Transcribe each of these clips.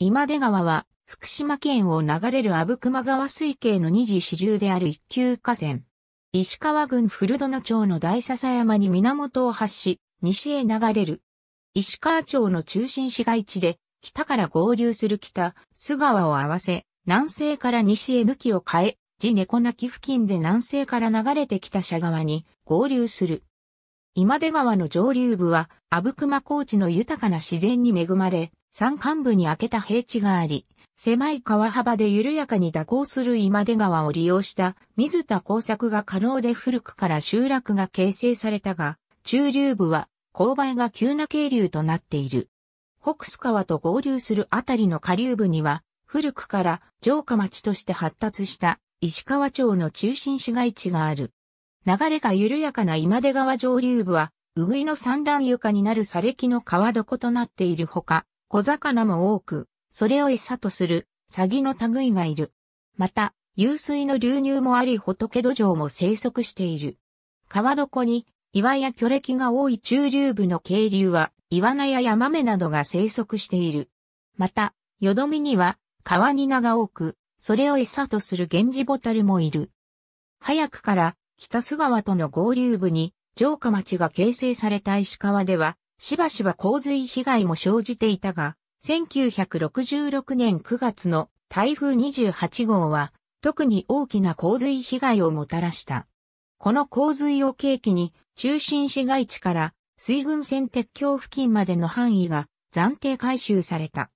今出川は、福島県を流れる阿武隈川水系の二次支流である一級河川。石川郡古殿町の大笹山に源を発し、西へ流れる。石川町の中心市街地で、北から合流する北、須川を合わせ、南西から西へ向きを変え、地猫泣付近で南西から流れてきた社川に合流する。今出川の上流部は、阿武隈高地の豊かな自然に恵まれ、山間部に開けた平地があり、狭い川幅で緩やかに蛇行する今出川を利用した水田工作が可能で古くから集落が形成されたが、中流部は勾配が急な渓流となっている。北須川と合流するあたりの下流部には、古くから城下町として発達した石川町の中心市街地がある。流れが緩やかな今出川上流部は、うぐいの産卵床になる砂礫の川床となっているほか、小魚も多く、それを餌とする、サギの類がいる。また、湧水の流入もあり仏土壌も生息している。川床に、岩や巨礫が多い中流部の渓流は、岩名やヤマメなどが生息している。また、よどみには、川に名が多く、それを餌とする源氏ボタルもいる。早くから、北須川との合流部に、城下町が形成された石川では、しばしば洪水被害も生じていたが、1966年9月の台風28号は、特に大きな洪水被害をもたらした。この洪水を契機に、中心市街地から水軍線鉄橋付近までの範囲が暫定回収された。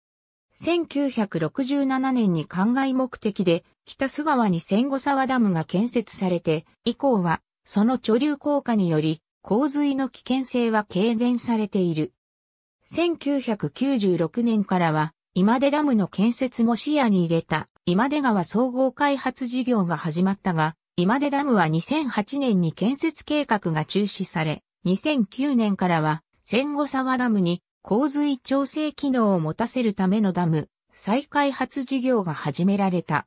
1967年に灌漑目的で北須川に千後沢ダムが建設されて、以降はその貯留効果により洪水の危険性は軽減されている。1996年からは、今出ダムの建設も視野に入れた、今出川総合開発事業が始まったが、今出ダムは2008年に建設計画が中止され、2009年からは、戦後沢ダムに洪水調整機能を持たせるためのダム、再開発事業が始められた。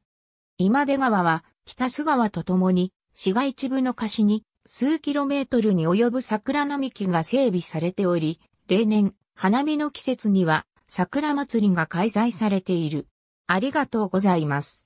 今出川は、北須川とともに、市街地部の貸しに、数キロメートルに及ぶ桜並木が整備されており、例年、花見の季節には桜祭りが開催されている。ありがとうございます。